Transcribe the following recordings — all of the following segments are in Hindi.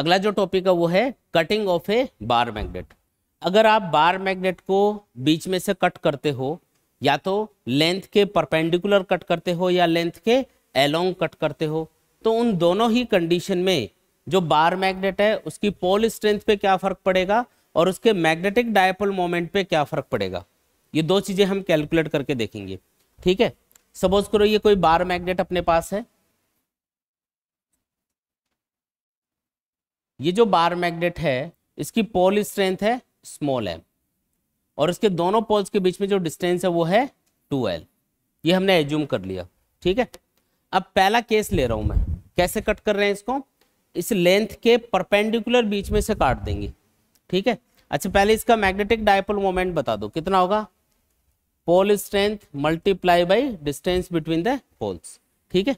अगला जो टॉपिक है वो है cutting of a bar magnet अगर आप बार मैग्नेट को बीच में से कट करते हो या तो लेंथ के परपेंडिकुलर कट करते हो या लेंथ के एलोंग कट करते हो तो उन दोनों ही कंडीशन में जो बार मैग्नेट है उसकी पोल स्ट्रेंथ पे क्या फर्क पड़ेगा और उसके मैग्नेटिक डायपोल मोमेंट पे क्या फर्क पड़ेगा ये दो चीजें हम कैलकुलेट करके देखेंगे ठीक है सपोज करो ये कोई बार मैग्नेट अपने पास है ये जो बार मैग्नेट है इसकी पोल स्ट्रेंथ है स्मॉल एम और इसके दोनों पोल्स के बीच में जो डिस्टेंस है वो है टू एल ये हमने एज्यूम कर लिया ठीक है अब पहला केस ले रहा हूं मैं कैसे कट कर रहे हैं इसको इस लेंथ के परपेंडिकुलर बीच में से काट देंगे ठीक है अच्छा पहले इसका मैग्नेटिक डायपोल मोमेंट बता दो कितना होगा pole strength multiply by distance between the poles ठीक है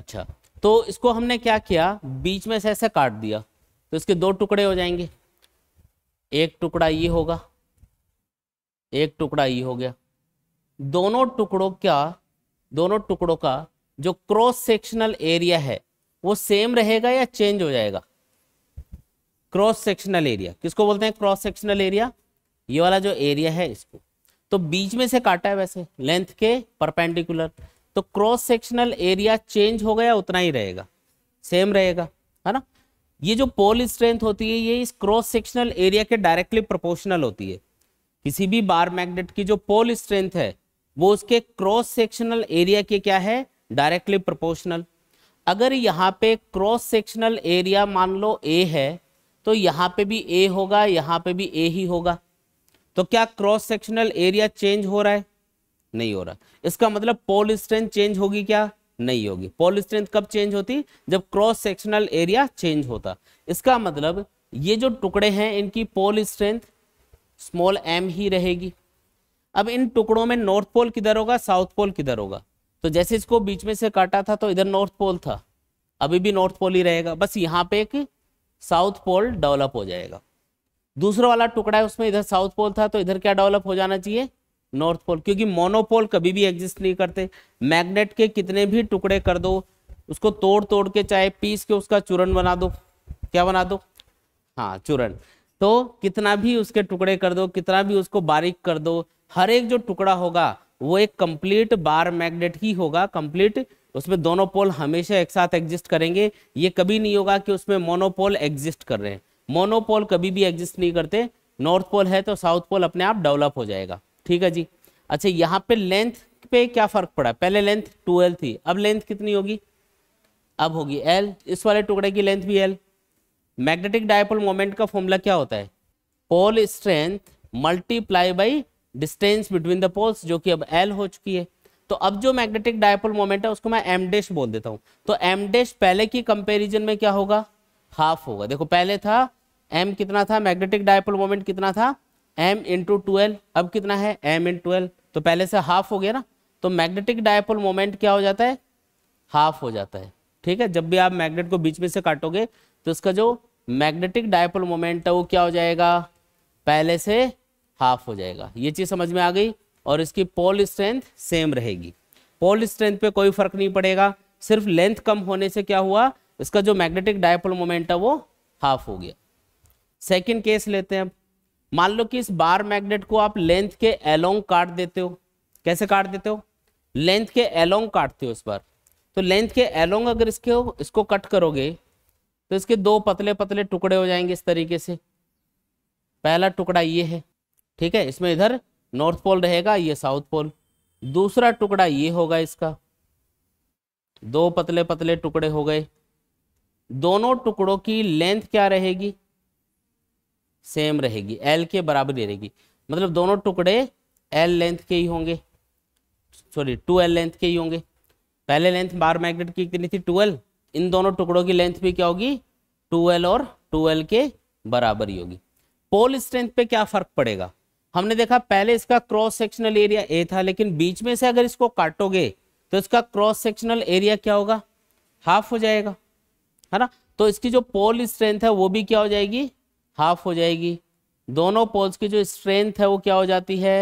अच्छा तो इसको हमने क्या किया बीच में से ऐसे काट दिया तो इसके दो टुकड़े हो जाएंगे एक टुकड़ा ये होगा एक टुकड़ा ये हो गया दोनों टुकड़ों का दोनों टुकड़ों का जो क्रॉस सेक्शनल एरिया है वो सेम रहेगा या चेंज हो जाएगा क्रॉस सेक्शनल एरिया किसको बोलते हैं क्रॉस सेक्शनल एरिया ये वाला जो एरिया है इसको तो बीच में से काटा है वैसे लेंथ के परपेंडिकुलर तो क्रॉस सेक्शनल एरिया चेंज हो गया उतना ही रहेगा सेम रहेगा है ना ये जो पोल स्ट्रेंथ होती है ये इस क्रॉस सेक्शनल एरिया के डायरेक्टली प्रोपोर्शनल होती है किसी भी बार मैग्नेट की जो पोल स्ट्रेंथ है वो उसके क्रॉस सेक्शनल एरिया के क्या है डायरेक्टली प्रोपोर्शनल अगर यहाँ पे क्रॉस सेक्शनल एरिया मान लो ए है तो यहाँ पे भी ए होगा यहाँ पे भी ए ही होगा तो क्या क्रॉस सेक्शनल एरिया चेंज हो रहा है नहीं हो रहा इसका मतलब पोल स्ट्रेंथ चेंज होगी क्या नहीं होगी पोल स्ट्रेंथ कब चेंज होती जब क्रॉस सेक्शनल एरिया चेंज होता इसका मतलब ये जो टुकड़े हैं इनकी पोल स्ट्रेंथ स्मॉल एम ही रहेगी अब इन टुकड़ों में नॉर्थ पोल किधर होगा साउथ पोल किधर होगा तो जैसे इसको बीच में से काटा था तो इधर नॉर्थ पोल था अभी भी नॉर्थ पोल ही रहेगा बस यहाँ पे एक साउथ पोल डेवलप हो जाएगा दूसरा वाला टुकड़ा है उसमें इधर साउथ पोल था तो इधर क्या डेवलप हो जाना चाहिए नॉर्थ पोल क्योंकि मोनोपोल कभी भी एग्जिस्ट नहीं करते मैग्नेट के कितने भी टुकड़े कर दो उसको तोड़ तोड़ के चाहे पीस के उसका चूरन बना दो क्या बना दो हाँ चूरण तो कितना भी उसके टुकड़े कर दो कितना भी उसको बारीक कर दो हर एक जो टुकड़ा होगा वो एक कंप्लीट बार मैग्नेट ही होगा कंप्लीट उसमें दोनों पोल हमेशा एक साथ एग्जिस्ट करेंगे ये कभी नहीं होगा कि उसमें मोनोपोल एग्जिस्ट कर रहे हैं मोनोपोल कभी भी एग्जिस्ट नहीं करते नॉर्थ पोल है तो साउथ पोल अपने आप डेवलप हो जाएगा ठीक है जी अच्छा यहाँ पे लेंथ पे क्या फर्क पड़ा पहले लेंथ टूएल थी अब लेंथ कितनी होगी अब होगी एल इस वाले टुकड़े की लेंथ भी एल मैग्नेटिक डायपोल मोमेंट का फॉर्मूला क्या होता है pole strength multiply by distance between the poles जो कि अब एल हो चुकी है तो अब जो मैग्नेटिक डायपोल मोमेंट है उसको मैं एम डैश बोल देता हूँ तो एम डैश पहले की कंपेरिजन में क्या होगा हाफ होगा देखो पहले था एम कितना था मैग्नेटिक डायपोल मोमेंट कितना था एम इंटू ट्वेल्व अब कितना है एम इन ट्वेल्व तो पहले से हाफ हो गया ना तो मैग्नेटिक डायपोल मोमेंट क्या हो जाता है हाफ हो जाता है ठीक है जब भी आप मैग्नेट को बीच में से काटोगे तो इसका जो मैग्नेटिक डायपोल मोमेंट है वो क्या हो जाएगा पहले से हाफ हो जाएगा ये चीज़ समझ में आ गई और इसकी पोल स्ट्रेंथ सेम रहेगी पोल स्ट्रेंथ पे कोई फर्क नहीं पड़ेगा सिर्फ लेंथ कम होने से क्या हुआ इसका जो मैग्नेटिक डायपोल मोमेंट है वो हाफ हो गया सेकेंड केस लेते हैं अब मान लो कि इस बार मैग्नेट को आप लेंथ के एलोंग काट देते हो कैसे काट देते हो लेंथ के एलोंग काटते हो इस बार तो लेंथ के एलोंग अगर इसके हो, इसको कट करोगे तो इसके दो पतले पतले टुकड़े हो जाएंगे इस तरीके से पहला टुकड़ा ये है ठीक है इसमें इधर नॉर्थ पोल रहेगा ये साउथ पोल दूसरा टुकड़ा ये होगा इसका दो पतले पतले टुकड़े हो गए दोनों टुकड़ों की लेंथ क्या रहेगी सेम रहेगी एल के बराबर ही रहेगी मतलब दोनों टुकड़े एल लेंथ के ही होंगे सॉरी टू एल लेंथ के ही होंगे पहले लेंथ बार मैग्नेट की कितनी थी टूएल इन दोनों टुकड़ों की लेंथ भी क्या होगी टू एल और टू एल के बराबर ही होगी पोल स्ट्रेंथ पे क्या फर्क पड़ेगा हमने देखा पहले इसका क्रॉस सेक्शनल एरिया ए था लेकिन बीच में से अगर इसको काटोगे तो इसका क्रॉस सेक्शनल एरिया क्या होगा हाफ हो जाएगा है ना तो इसकी जो पोल स्ट्रेंथ है वो भी क्या हो जाएगी हाफ हो जाएगी दोनों पोल्स की जो स्ट्रेंथ है वो क्या हो जाती है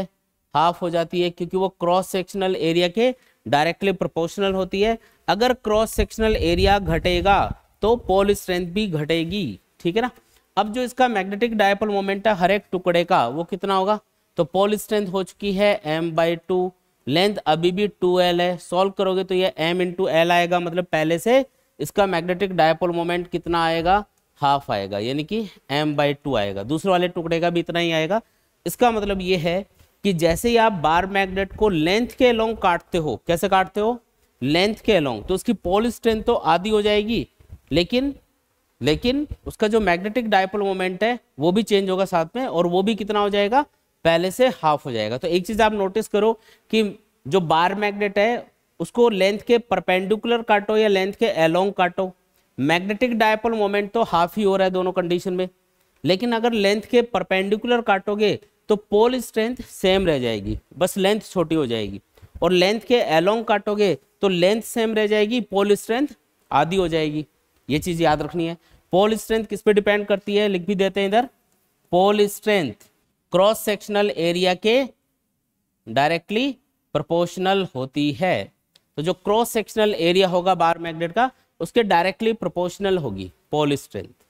हाफ हो जाती है क्योंकि वो क्रॉस सेक्शनल एरिया के डायरेक्टली प्रोपोर्शनल होती है अगर क्रॉस सेक्शनल एरिया घटेगा तो पोल स्ट्रेंथ भी घटेगी ठीक है ना अब जो इसका मैग्नेटिक डायपोल मोमेंट है हर एक टुकड़े का वो कितना होगा तो पोल स्ट्रेंथ हो चुकी है एम बाई टू लेंथ अभी भी टू एल है सॉल्व करोगे तो ये एम इंटू एल आएगा मतलब पहले से इसका मैग्नेटिक डायपोल मोमेंट कितना आएगा हाफ आएगा यानी कि एम बाई टू आएगा दूसरे वाले टुकड़े का भी इतना ही आएगा इसका मतलब ये है कि जैसे ही आप बार मैग्नेट को लेंथ के अलोंग काटते हो कैसे काटते हो लेंथ के अलोंग तो उसकी पोल स्ट्रेंथ तो आधी हो जाएगी लेकिन लेकिन उसका जो मैग्नेटिक डायपोल मोमेंट है वो भी चेंज होगा साथ में और वो भी कितना हो जाएगा पहले से हाफ हो जाएगा तो एक चीज आप नोटिस करो कि जो बार मैग्नेट है उसको लेंथ के परपेंडिकुलर काटो या लेंथ के अलोंग काटो मैग्नेटिक डायपोल मोमेंट तो हाफ ही हो रहा है दोनों कंडीशन में लेकिन अगर लेंथ के परपेंडिकुलर काटोगे तो पोल स्ट्रेंथ सेम रह जाएगी बस लेंथ छोटी हो जाएगी और लेंथ के एलोंग काटोगे तो लेंथ सेम रह जाएगी पोल स्ट्रेंथ आधी हो जाएगी ये चीज़ याद रखनी है पोल स्ट्रेंथ किस पे डिपेंड करती है लिख भी देते हैं इधर pole strength cross sectional area के डायरेक्टली प्रोपोर्शनल होती है तो जो क्रॉस सेक्शनल एरिया होगा बार मैग्नेट का उसके डायरेक्टली प्रोपोर्शनल होगी पोल स्ट्रेंथ